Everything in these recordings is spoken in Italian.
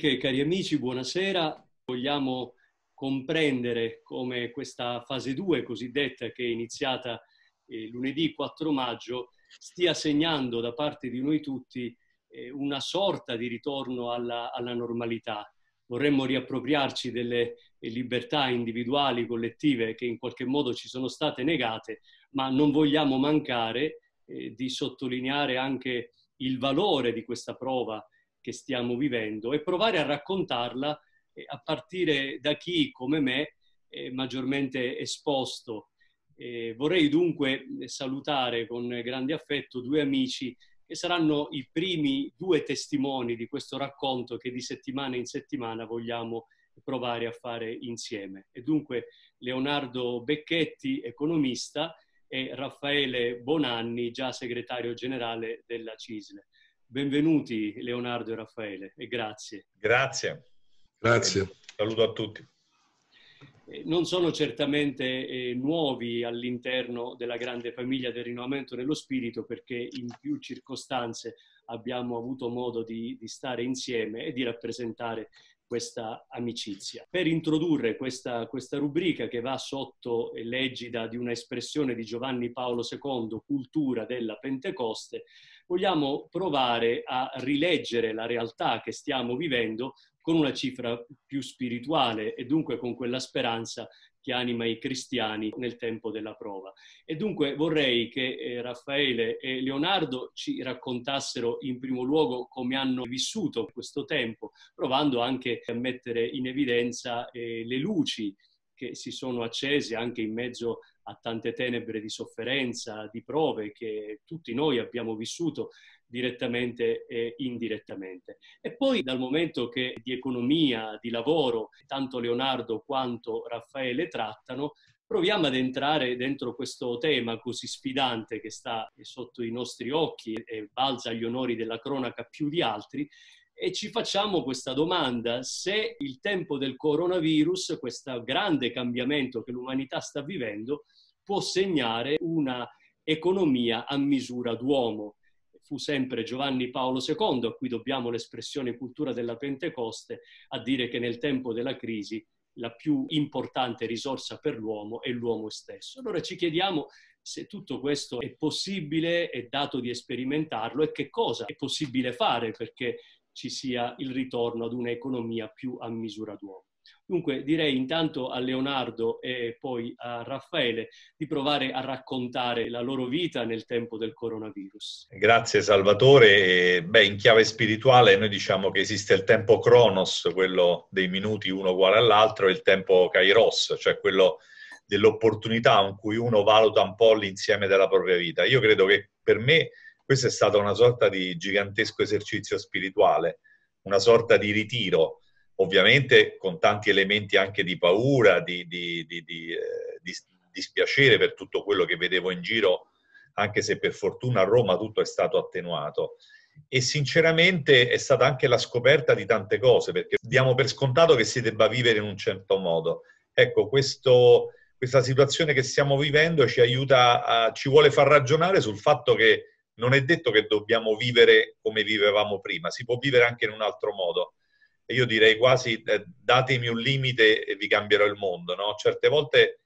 amiche e cari amici, buonasera. Vogliamo comprendere come questa fase 2 cosiddetta che è iniziata eh, lunedì 4 maggio stia segnando da parte di noi tutti eh, una sorta di ritorno alla, alla normalità. Vorremmo riappropriarci delle eh, libertà individuali, collettive che in qualche modo ci sono state negate, ma non vogliamo mancare eh, di sottolineare anche il valore di questa prova che stiamo vivendo e provare a raccontarla eh, a partire da chi, come me, è maggiormente esposto. Eh, vorrei dunque eh, salutare con grande affetto due amici che saranno i primi due testimoni di questo racconto che di settimana in settimana vogliamo provare a fare insieme. E dunque Leonardo Becchetti, economista, e Raffaele Bonanni, già segretario generale della CISLE. Benvenuti Leonardo e Raffaele e grazie. Grazie. Grazie. Eh, saluto a tutti. Eh, non sono certamente eh, nuovi all'interno della grande famiglia del rinnovamento dello spirito perché in più circostanze abbiamo avuto modo di, di stare insieme e di rappresentare questa amicizia. Per introdurre questa, questa rubrica che va sotto l'egida di una espressione di Giovanni Paolo II, cultura della Pentecoste, vogliamo provare a rileggere la realtà che stiamo vivendo con una cifra più spirituale e dunque con quella speranza che anima i cristiani nel tempo della prova. E dunque vorrei che eh, Raffaele e Leonardo ci raccontassero in primo luogo come hanno vissuto questo tempo, provando anche a mettere in evidenza eh, le luci che si sono accese anche in mezzo a a tante tenebre di sofferenza, di prove che tutti noi abbiamo vissuto direttamente e indirettamente. E poi dal momento che di economia, di lavoro, tanto Leonardo quanto Raffaele trattano, proviamo ad entrare dentro questo tema così sfidante che sta sotto i nostri occhi e balza agli onori della cronaca più di altri, e ci facciamo questa domanda se il tempo del coronavirus, questo grande cambiamento che l'umanità sta vivendo, può segnare una economia a misura d'uomo. Fu sempre Giovanni Paolo II, a cui dobbiamo l'espressione cultura della Pentecoste, a dire che nel tempo della crisi la più importante risorsa per l'uomo è l'uomo stesso. Allora ci chiediamo se tutto questo è possibile, è dato di sperimentarlo e che cosa è possibile fare, perché ci sia il ritorno ad un'economia più a misura d'uomo. Dunque direi intanto a Leonardo e poi a Raffaele di provare a raccontare la loro vita nel tempo del coronavirus. Grazie Salvatore. Beh, in chiave spirituale noi diciamo che esiste il tempo cronos, quello dei minuti uno uguale all'altro, e il tempo kairos, cioè quello dell'opportunità in cui uno valuta un po' l'insieme della propria vita. Io credo che per me questo è stato una sorta di gigantesco esercizio spirituale, una sorta di ritiro, ovviamente con tanti elementi anche di paura, di, di, di, di eh, dispiacere per tutto quello che vedevo in giro, anche se per fortuna a Roma tutto è stato attenuato. E sinceramente è stata anche la scoperta di tante cose, perché diamo per scontato che si debba vivere in un certo modo. Ecco, questo, questa situazione che stiamo vivendo ci aiuta, a, ci vuole far ragionare sul fatto che non è detto che dobbiamo vivere come vivevamo prima, si può vivere anche in un altro modo. E io direi quasi eh, datemi un limite e vi cambierò il mondo, no? Certe volte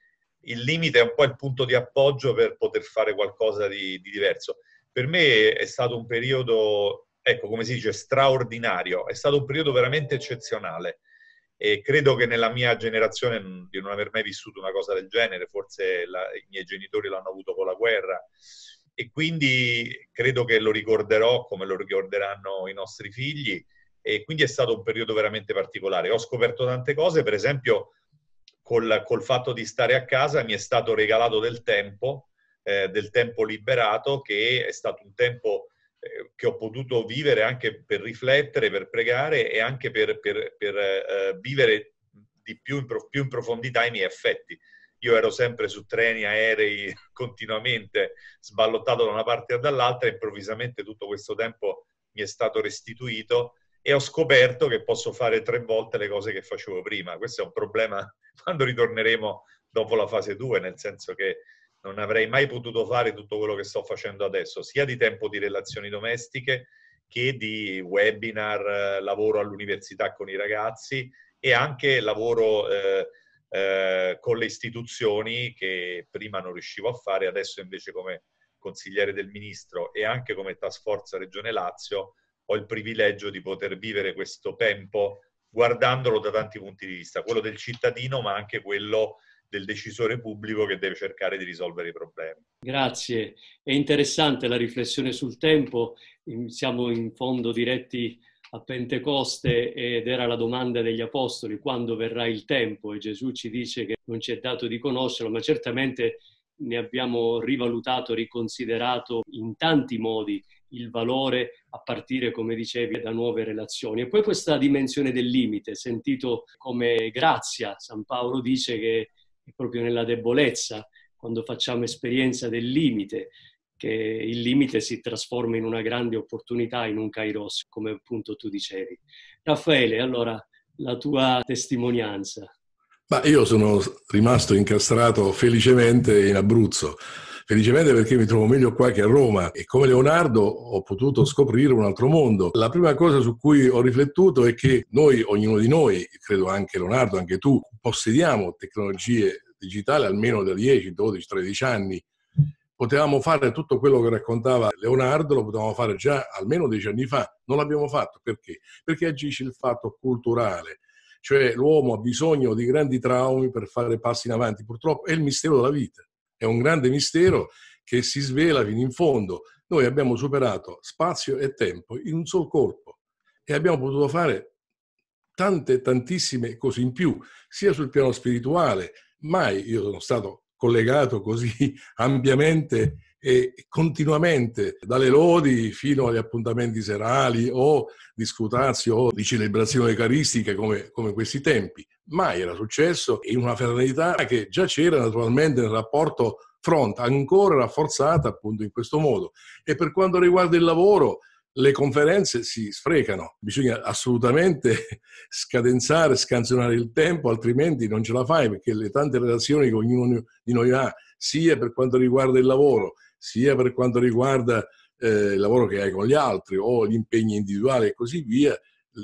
il limite è un po' il punto di appoggio per poter fare qualcosa di, di diverso. Per me è stato un periodo, ecco come si dice, straordinario, è stato un periodo veramente eccezionale e credo che nella mia generazione di non aver mai vissuto una cosa del genere, forse la, i miei genitori l'hanno avuto con la guerra, e quindi credo che lo ricorderò come lo ricorderanno i nostri figli e quindi è stato un periodo veramente particolare. Ho scoperto tante cose, per esempio col, col fatto di stare a casa mi è stato regalato del tempo, eh, del tempo liberato che è stato un tempo eh, che ho potuto vivere anche per riflettere, per pregare e anche per, per, per eh, vivere di più in, più in profondità i miei affetti io ero sempre su treni, aerei, continuamente sballottato da una parte e dall'altra, e improvvisamente tutto questo tempo mi è stato restituito e ho scoperto che posso fare tre volte le cose che facevo prima. Questo è un problema quando ritorneremo dopo la fase 2, nel senso che non avrei mai potuto fare tutto quello che sto facendo adesso, sia di tempo di relazioni domestiche che di webinar, eh, lavoro all'università con i ragazzi e anche lavoro... Eh, eh, con le istituzioni che prima non riuscivo a fare, adesso invece come consigliere del ministro e anche come task force Regione Lazio ho il privilegio di poter vivere questo tempo guardandolo da tanti punti di vista, quello del cittadino ma anche quello del decisore pubblico che deve cercare di risolvere i problemi. Grazie, è interessante la riflessione sul tempo, siamo in fondo diretti a Pentecoste ed era la domanda degli apostoli quando verrà il tempo e Gesù ci dice che non ci è dato di conoscerlo, ma certamente ne abbiamo rivalutato, riconsiderato in tanti modi il valore a partire, come dicevi, da nuove relazioni. E poi questa dimensione del limite, sentito come grazia, San Paolo dice che è proprio nella debolezza, quando facciamo esperienza del limite, che il limite si trasforma in una grande opportunità, in un kairos, come appunto tu dicevi. Raffaele, allora, la tua testimonianza. Ma io sono rimasto incastrato felicemente in Abruzzo, felicemente perché mi trovo meglio qua che a Roma e come Leonardo ho potuto scoprire un altro mondo. La prima cosa su cui ho riflettuto è che noi, ognuno di noi, credo anche Leonardo, anche tu, possediamo tecnologie digitali almeno da 10, 12, 13 anni potevamo fare tutto quello che raccontava Leonardo, lo potevamo fare già almeno dieci anni fa, non l'abbiamo fatto perché? Perché agisce il fatto culturale, cioè l'uomo ha bisogno di grandi traumi per fare passi in avanti, purtroppo è il mistero della vita, è un grande mistero che si svela fino in fondo. Noi abbiamo superato spazio e tempo in un sol corpo e abbiamo potuto fare tante, tantissime cose in più, sia sul piano spirituale, mai io sono stato collegato così ampiamente e continuamente, dalle lodi fino agli appuntamenti serali o di scutazio o di celebrazioni eucaristiche come, come questi tempi. Mai era successo in una fraternità che già c'era naturalmente nel rapporto front, ancora rafforzata appunto in questo modo. E per quanto riguarda il lavoro, le conferenze si sfrecano, bisogna assolutamente scadenzare, scansionare il tempo, altrimenti non ce la fai perché le tante relazioni che ognuno di noi ha, sia per quanto riguarda il lavoro, sia per quanto riguarda eh, il lavoro che hai con gli altri o gli impegni individuali e così via,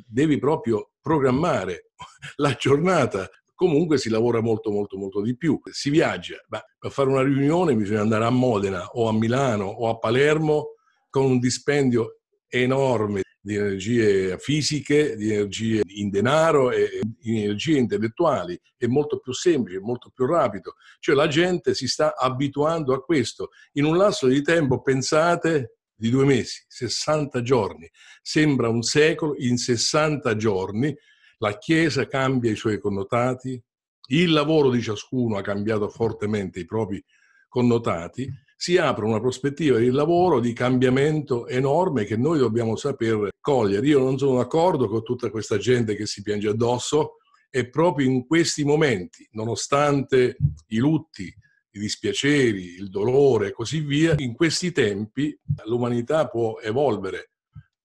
devi proprio programmare la giornata. Comunque si lavora molto, molto, molto di più. Si viaggia. Ma per fare una riunione bisogna andare a Modena o a Milano o a Palermo con un dispendio enorme di energie fisiche, di energie in denaro e di energie intellettuali. È molto più semplice, molto più rapido. Cioè la gente si sta abituando a questo. In un lasso di tempo, pensate, di due mesi, 60 giorni. Sembra un secolo, in 60 giorni la Chiesa cambia i suoi connotati, il lavoro di ciascuno ha cambiato fortemente i propri connotati si apre una prospettiva di lavoro, di cambiamento enorme che noi dobbiamo saper cogliere. Io non sono d'accordo con tutta questa gente che si piange addosso e proprio in questi momenti, nonostante i lutti, i dispiaceri, il dolore e così via, in questi tempi l'umanità può evolvere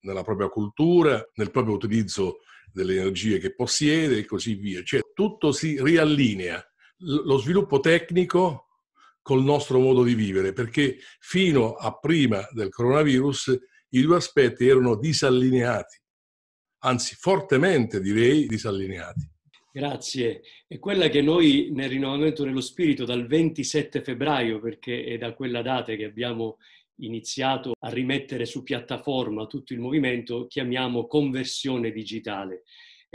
nella propria cultura, nel proprio utilizzo delle energie che possiede e così via. Cioè tutto si riallinea. lo sviluppo tecnico col nostro modo di vivere, perché fino a prima del coronavirus i due aspetti erano disallineati, anzi fortemente direi disallineati. Grazie. E quella che noi nel rinnovamento dello spirito dal 27 febbraio, perché è da quella data che abbiamo iniziato a rimettere su piattaforma tutto il movimento, chiamiamo conversione digitale.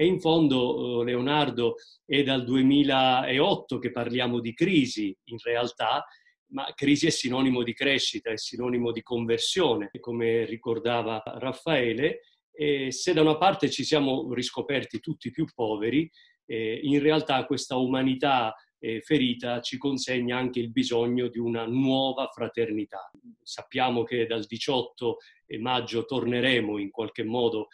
E in fondo, eh, Leonardo, è dal 2008 che parliamo di crisi in realtà, ma crisi è sinonimo di crescita, è sinonimo di conversione, come ricordava Raffaele. E se da una parte ci siamo riscoperti tutti più poveri, eh, in realtà questa umanità eh, ferita ci consegna anche il bisogno di una nuova fraternità. Sappiamo che dal 18 maggio torneremo in qualche modo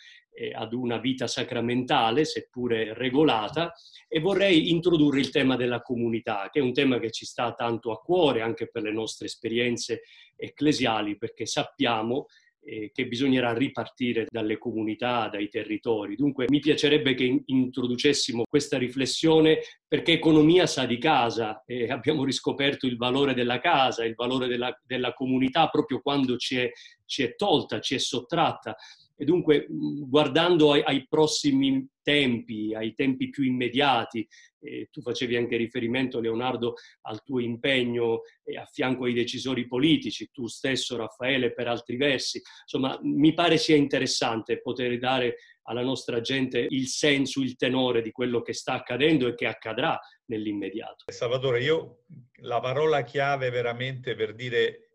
ad una vita sacramentale, seppure regolata, e vorrei introdurre il tema della comunità, che è un tema che ci sta tanto a cuore anche per le nostre esperienze ecclesiali, perché sappiamo eh, che bisognerà ripartire dalle comunità, dai territori. Dunque mi piacerebbe che introducessimo questa riflessione perché economia sa di casa e abbiamo riscoperto il valore della casa, il valore della, della comunità proprio quando ci è, ci è tolta, ci è sottratta. E dunque, mm, guardando ai, ai, prossimi tempi, ai tempi più immediati, eh, tu facevi anche riferimento, Leonardo, al tuo impegno eh, a fianco ai decisori politici, tu stesso, Raffaele, per altri versi. Insomma, mi pare sia interessante poter dare alla nostra gente il senso, il tenore di quello che sta accadendo e che accadrà nell'immediato. Salvatore, io la parola chiave veramente per dire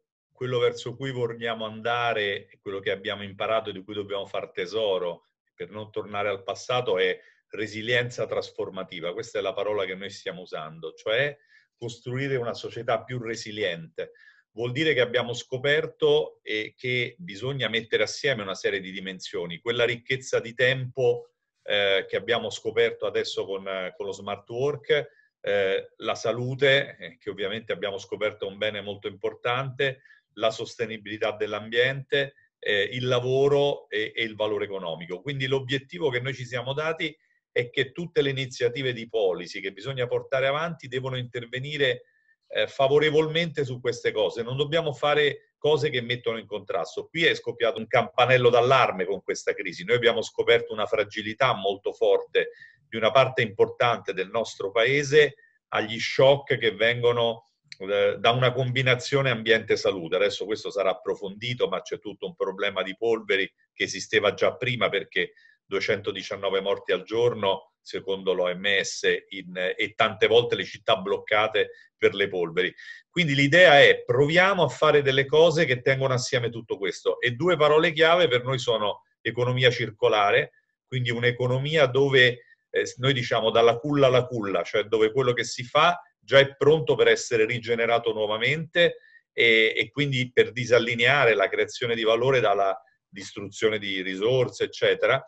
quello verso cui vogliamo andare e quello che abbiamo imparato e di cui dobbiamo far tesoro per non tornare al passato è resilienza trasformativa. Questa è la parola che noi stiamo usando, cioè costruire una società più resiliente. Vuol dire che abbiamo scoperto che bisogna mettere assieme una serie di dimensioni, quella ricchezza di tempo eh, che abbiamo scoperto adesso con, con lo smart work, eh, la salute, eh, che ovviamente abbiamo scoperto è un bene molto importante, la sostenibilità dell'ambiente, eh, il lavoro e, e il valore economico. Quindi l'obiettivo che noi ci siamo dati è che tutte le iniziative di policy che bisogna portare avanti devono intervenire eh, favorevolmente su queste cose. Non dobbiamo fare cose che mettono in contrasto. Qui è scoppiato un campanello d'allarme con questa crisi. Noi abbiamo scoperto una fragilità molto forte di una parte importante del nostro paese agli shock che vengono eh, da una combinazione ambiente-salute. Adesso questo sarà approfondito, ma c'è tutto un problema di polveri che esisteva già prima perché 219 morti al giorno, secondo l'OMS, in, e tante volte le città bloccate per le polveri. Quindi l'idea è proviamo a fare delle cose che tengono assieme tutto questo. E due parole chiave per noi sono economia circolare, quindi un'economia dove eh, noi diciamo dalla culla alla culla, cioè dove quello che si fa già è pronto per essere rigenerato nuovamente e, e quindi per disallineare la creazione di valore dalla distruzione di risorse, eccetera.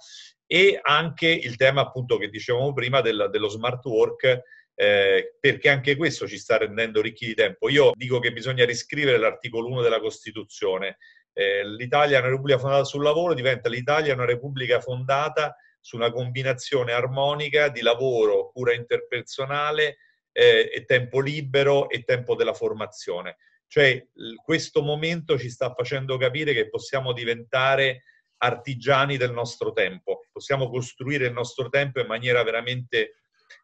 E anche il tema appunto che dicevamo prima del, dello smart work eh, perché anche questo ci sta rendendo ricchi di tempo. Io dico che bisogna riscrivere l'articolo 1 della Costituzione. Eh, L'Italia è una repubblica fondata sul lavoro, diventa l'Italia una repubblica fondata su una combinazione armonica di lavoro, cura interpersonale, eh, e tempo libero e tempo della formazione. Cioè questo momento ci sta facendo capire che possiamo diventare artigiani del nostro tempo, possiamo costruire il nostro tempo in maniera veramente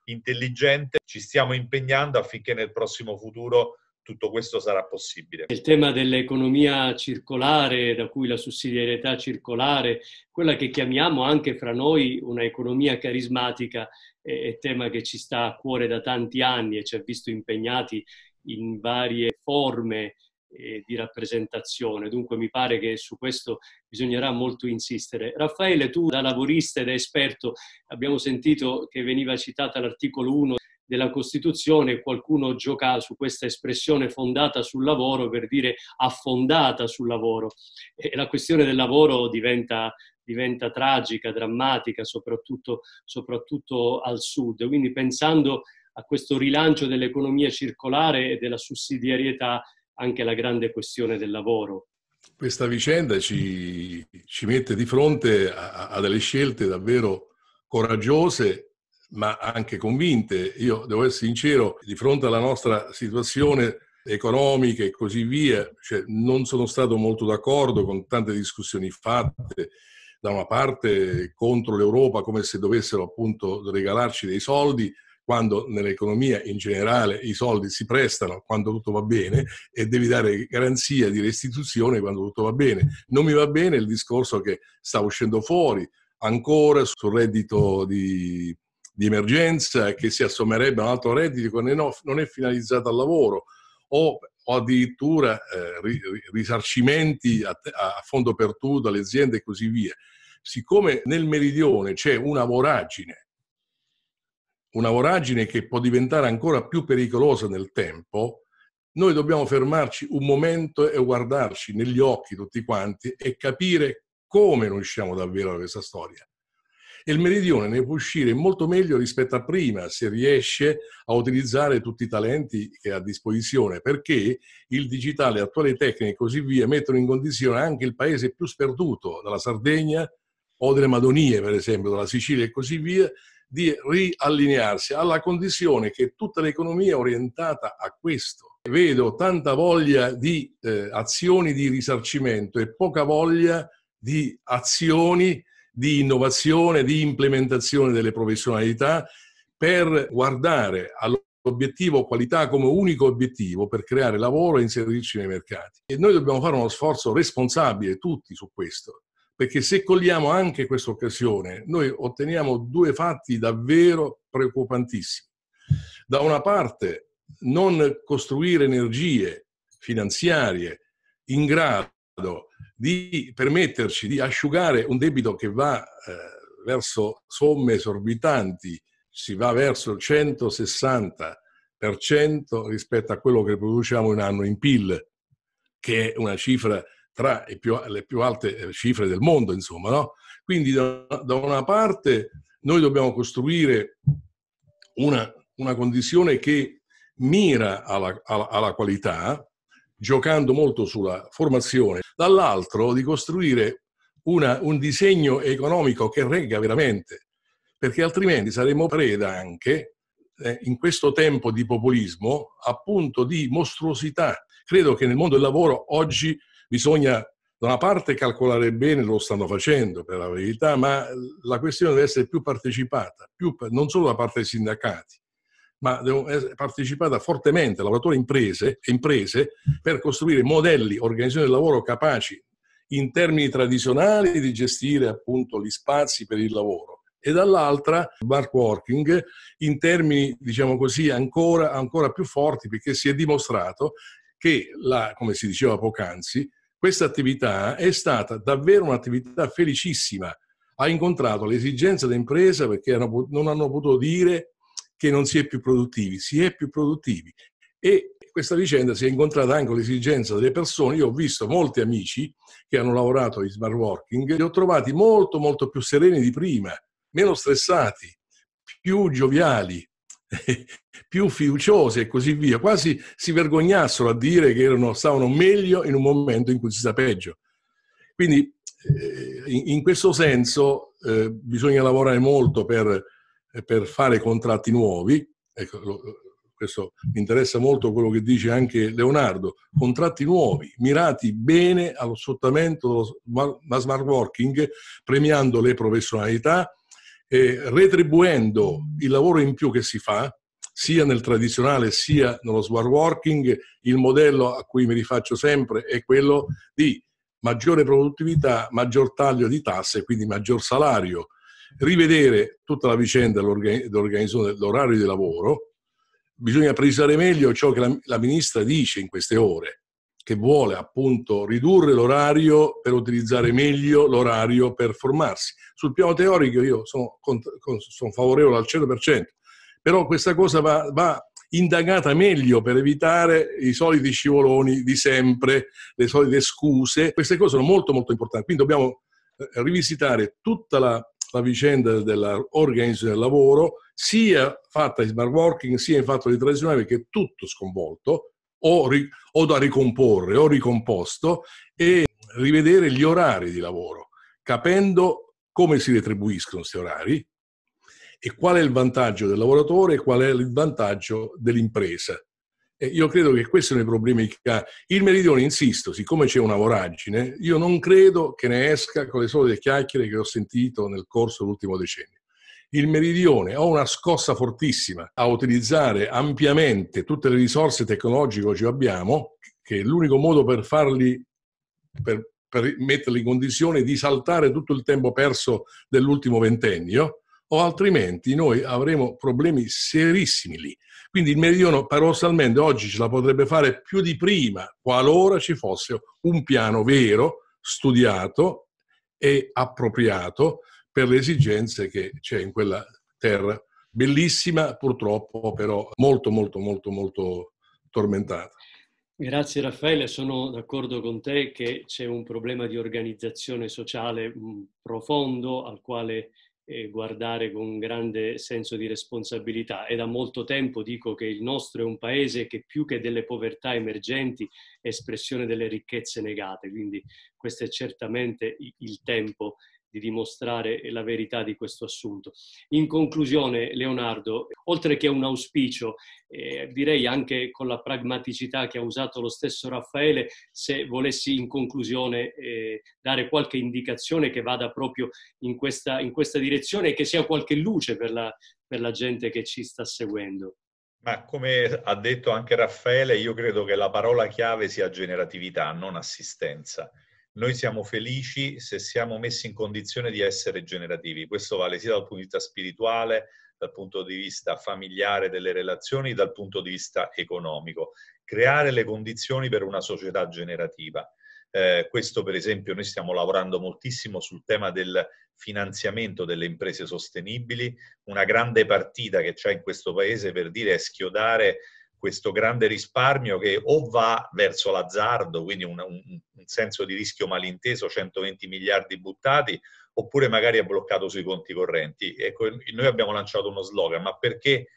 intelligente, ci stiamo impegnando affinché nel prossimo futuro tutto questo sarà possibile. Il tema dell'economia circolare, da cui la sussidiarietà circolare, quella che chiamiamo anche fra noi una economia carismatica, è, tema che ci sta a cuore da tanti anni e ci ha visto impegnati in varie forme eh, di rappresentazione. Dunque mi pare che su questo bisognerà molto insistere. Raffaele, tu da lavorista ed esperto abbiamo sentito che veniva citata l'articolo 1 della Costituzione qualcuno gioca su questa espressione fondata sul lavoro per dire affondata sul lavoro. E la questione del lavoro diventa, diventa tragica, drammatica, soprattutto, soprattutto al sud. Quindi pensando a questo rilancio dell'economia circolare e della sussidiarietà anche la grande questione del lavoro. Questa vicenda ci, ci mette di fronte a, a, delle scelte davvero coraggiose ma anche convinte. Io devo essere sincero, di fronte alla nostra situazione economica e così via, cioè, non sono stato molto d'accordo con tante discussioni fatte da una parte contro l'Europa come se dovessero appunto regalarci dei soldi, quando nell'economia in generale i soldi si prestano quando tutto va bene e devi dare garanzia di restituzione quando tutto va bene. Non mi va bene il discorso che sta uscendo fuori ancora sul reddito di di emergenza che si assommerebbe a un altro reddito che non è finalizzato al lavoro o, o addirittura eh, ri, risarcimenti a, a, fondo perduto alle aziende e così via. Siccome nel meridione c'è una voragine, una voragine che può diventare ancora più pericolosa nel tempo, noi dobbiamo fermarci un momento e guardarci negli occhi tutti quanti e capire come non usciamo davvero da questa storia e il meridione ne può uscire molto meglio rispetto a prima se riesce a utilizzare tutti i talenti che ha a disposizione, perché il digitale, attuali tecniche e così via mettono in condizione anche il paese più sperduto, dalla Sardegna o delle Madonie, per esempio, dalla Sicilia e così via, di riallinearsi alla condizione che tutta l'economia è orientata a questo. Vedo tanta voglia di eh, azioni di risarcimento e poca voglia di azioni di innovazione, di implementazione delle professionalità per guardare all'obiettivo qualità come unico obiettivo per creare lavoro e inserirci nei mercati. E noi dobbiamo fare uno sforzo responsabile tutti su questo, perché se cogliamo anche questa occasione, noi otteniamo due fatti davvero preoccupantissimi. Da una parte, non costruire energie finanziarie in grado di permetterci di asciugare un debito che va eh, verso somme esorbitanti, si va verso il 160% rispetto a quello che produciamo in anno in PIL, che è una cifra tra più, le più alte eh, cifre del mondo, insomma. No? Quindi da, da una parte noi dobbiamo costruire una, una condizione che mira alla, alla, alla, qualità, giocando molto sulla formazione, dall'altro di costruire una, un disegno economico che regga veramente, perché altrimenti saremo preda anche eh, in questo tempo di populismo, appunto di mostruosità. Credo che nel mondo del lavoro oggi bisogna da una parte calcolare bene, lo stanno facendo per la verità, ma la questione deve essere più partecipata, più, non solo da parte dei sindacati, ma devono essere partecipata fortemente da lavoratori e imprese, imprese per costruire modelli, organizzazioni del lavoro capaci in termini tradizionali di gestire appunto gli spazi per il lavoro e dall'altra smart working in termini diciamo così ancora, ancora più forti perché si è dimostrato che la, come si diceva poc'anzi questa attività è stata davvero un'attività felicissima ha incontrato l'esigenza d'impresa perché non hanno potuto dire che non si è più produttivi, si è più produttivi. E questa vicenda si è incontrata anche con l'esigenza delle persone. Io ho visto molti amici che hanno lavorato in smart working, li ho trovati molto, molto più sereni di prima, meno stressati, più gioviali, più fiduciosi e così via. Quasi si vergognassero a dire che erano, stavano meglio in un momento in cui si sta peggio. Quindi eh, in questo senso eh, bisogna lavorare molto per per fare contratti nuovi, ecco, questo mi interessa molto quello che dice anche Leonardo, contratti nuovi, mirati bene allo sfruttamento della smart working, premiando le professionalità, e retribuendo il lavoro in più che si fa, sia nel tradizionale sia nello smart working, il modello a cui mi rifaccio sempre è quello di maggiore produttività, maggior taglio di tasse, quindi maggior salario, rivedere tutta la vicenda dell'organizzazione dell'orario di lavoro, bisogna precisare meglio ciò che la, la ministra dice in queste ore, che vuole appunto ridurre l'orario per utilizzare meglio l'orario per formarsi. Sul piano teorico io sono, sono favorevole al 100%, però questa cosa va, va indagata meglio per evitare i soliti scivoloni di sempre, le solite scuse. Queste cose sono molto molto importanti, quindi dobbiamo eh, rivisitare tutta la la vicenda dell'organizzazione del lavoro, sia fatta in smart working, sia in fatto di tradizionale, perché è tutto sconvolto o, ri, o da ricomporre o ricomposto e rivedere gli orari di lavoro, capendo come si retribuiscono questi orari e qual è il vantaggio del lavoratore e qual è il vantaggio dell'impresa io credo che questi sia i problemi che ha. Il meridione, insisto, siccome c'è una voragine, io non credo che ne esca con le solite chiacchiere che ho sentito nel corso dell'ultimo decennio. Il meridione ha una scossa fortissima a utilizzare ampiamente tutte le risorse tecnologiche che abbiamo, che è l'unico modo per farli, per, per metterli in condizione di saltare tutto il tempo perso dell'ultimo ventennio o altrimenti noi avremo problemi serissimi lì. Quindi il meridione paradossalmente oggi ce la potrebbe fare più di prima, qualora ci fosse un piano vero, studiato e appropriato per le esigenze che c'è in quella terra bellissima, purtroppo però molto, molto, molto, molto tormentata. Grazie Raffaele, sono d'accordo con te che c'è un problema di organizzazione sociale profondo al quale eh, guardare con grande senso di responsabilità e da molto tempo dico che il nostro è un paese che più che delle povertà emergenti è espressione delle ricchezze negate, quindi questo è certamente il tempo di dimostrare la verità di questo assunto. In conclusione, Leonardo, oltre che un auspicio, eh, direi anche con la pragmaticità che ha usato lo stesso Raffaele, se volessi in conclusione eh, dare qualche indicazione che vada proprio in questa, in questa direzione e che sia qualche luce per la, per la gente che ci sta seguendo. Ma come ha detto anche Raffaele, io credo che la parola chiave sia generatività, non assistenza noi siamo felici se siamo messi in condizione di essere generativi. Questo vale sia dal punto di vista spirituale, dal punto di vista familiare delle relazioni, dal punto di vista economico. Creare le condizioni per una società generativa. Eh, questo per esempio noi stiamo lavorando moltissimo sul tema del finanziamento delle imprese sostenibili, una grande partita che c'è in questo paese per dire è schiodare questo grande risparmio che o va verso l'azzardo, quindi un, un, un, senso di rischio malinteso, 120 miliardi buttati, oppure magari è bloccato sui conti correnti. Ecco, noi abbiamo lanciato uno slogan, ma perché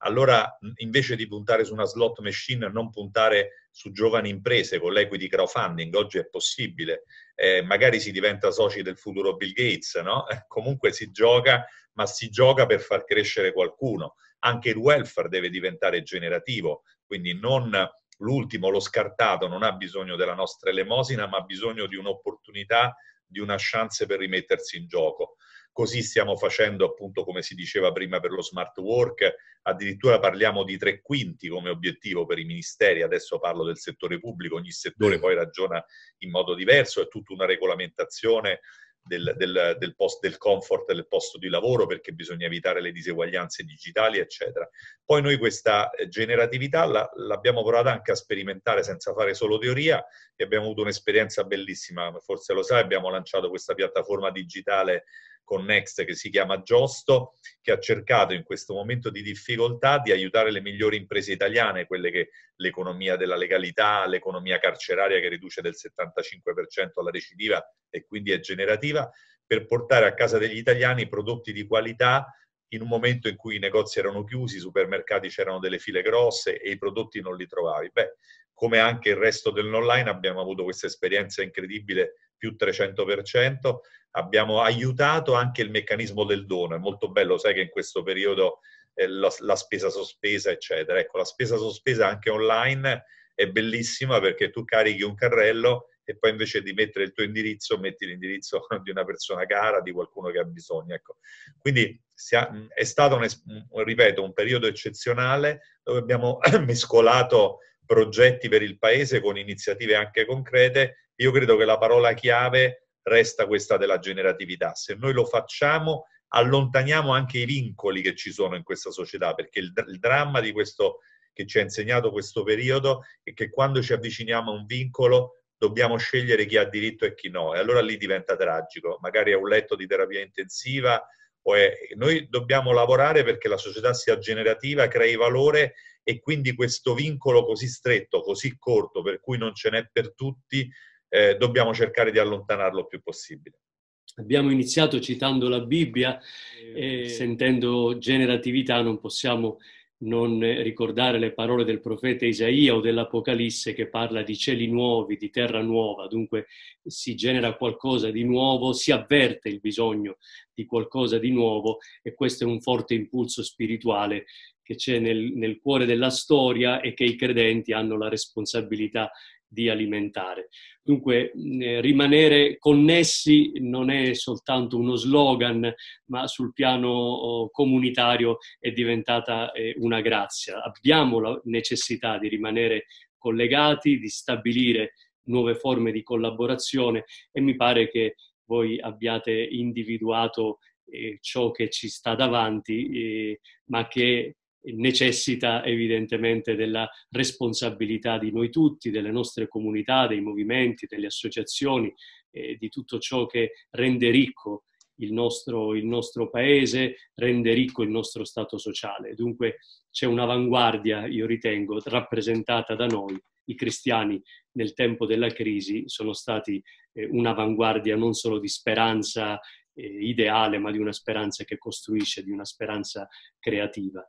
allora invece di puntare su una slot machine non puntare su giovani imprese con l'equity crowdfunding? Oggi è possibile, eh, magari si diventa soci del futuro Bill Gates, no? Comunque si gioca, ma si gioca per far crescere qualcuno anche il welfare deve diventare generativo, quindi non l'ultimo, lo scartato, non ha bisogno della nostra elemosina, ma ha bisogno di un'opportunità, di una chance per rimettersi in gioco. Così stiamo facendo, appunto, come si diceva prima per lo smart work, addirittura parliamo di tre quinti come obiettivo per i ministeri, adesso parlo del settore pubblico, ogni settore poi ragiona in modo diverso, è tutta una regolamentazione del, del, del, post, del comfort del posto di lavoro perché bisogna evitare le diseguaglianze digitali, eccetera. Poi noi questa eh, generatività la, l'abbiamo provata anche a sperimentare senza fare solo teoria e abbiamo avuto un'esperienza bellissima, forse lo sai, abbiamo lanciato questa piattaforma digitale con Next che si chiama Giosto, che ha cercato in questo momento di difficoltà di aiutare le migliori imprese italiane, quelle che l'economia della legalità, l'economia carceraria che riduce del 75% la recidiva e quindi è generativa, per portare a casa degli italiani prodotti di qualità in un momento in cui i negozi erano chiusi, i supermercati c'erano delle file grosse e i prodotti non li trovavi. Beh, come anche il resto dell'online abbiamo avuto questa esperienza incredibile più 300%, abbiamo aiutato anche il meccanismo del dono. È molto bello, sai che in questo periodo eh, la, la, spesa sospesa, eccetera. Ecco, la spesa sospesa anche online è bellissima perché tu carichi un carrello e poi invece di mettere il tuo indirizzo, metti l'indirizzo di una persona cara, di qualcuno che ha bisogno. Ecco. Quindi ha, è stato, un, ripeto, un periodo eccezionale dove abbiamo mescolato progetti per il paese con iniziative anche concrete. Io credo che la parola chiave resta questa della generatività. Se noi lo facciamo, allontaniamo anche i vincoli che ci sono in questa società, perché il, il dramma di questo che ci ha insegnato questo periodo è che quando ci avviciniamo a un vincolo dobbiamo scegliere chi ha diritto e chi no, e allora lì diventa tragico, magari è un letto di terapia intensiva, è... noi dobbiamo lavorare perché la società sia generativa, crei valore e quindi questo vincolo così stretto, così corto, per cui non ce n'è per tutti, eh, dobbiamo cercare di allontanarlo il più possibile. Abbiamo iniziato citando la Bibbia, eh, eh sentendo generatività non possiamo non ricordare le parole del profeta Isaia o dell'Apocalisse che parla di cieli nuovi, di terra nuova, dunque si genera qualcosa di nuovo, si avverte il bisogno di qualcosa di nuovo e questo è un forte impulso spirituale che c'è nel, nel cuore della storia e che i credenti hanno la responsabilità di alimentare. Dunque, eh, rimanere connessi non è soltanto uno slogan, ma sul piano oh, comunitario è diventata eh, una grazia. Abbiamo la necessità di rimanere collegati, di stabilire nuove forme di collaborazione e mi pare che voi abbiate individuato eh, ciò che ci sta davanti, eh, ma che necessita evidentemente della responsabilità di noi tutti, delle nostre comunità, dei movimenti, delle associazioni, eh, di tutto ciò che rende ricco il nostro, il nostro, paese, rende ricco il nostro stato sociale. Dunque c'è un'avanguardia, io ritengo, rappresentata da noi. I cristiani nel tempo della crisi sono stati eh, un'avanguardia non solo di speranza eh, ideale, ma di una speranza che costruisce, di una speranza creativa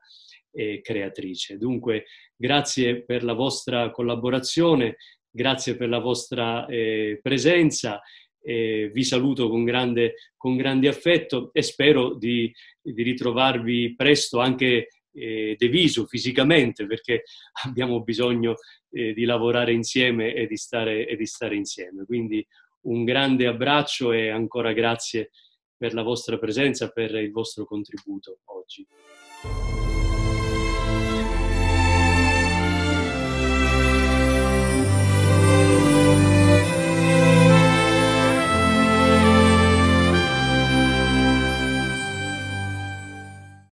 e creatrice. Dunque, grazie per la vostra collaborazione, grazie per la vostra eh, presenza. Eh, vi saluto con grande, con grande, affetto e spero di, di ritrovarvi presto anche eh, deviso fisicamente perché abbiamo bisogno eh, di lavorare insieme e di, stare, e di stare insieme. Quindi un grande abbraccio e ancora grazie per la vostra presenza, per il vostro contributo oggi.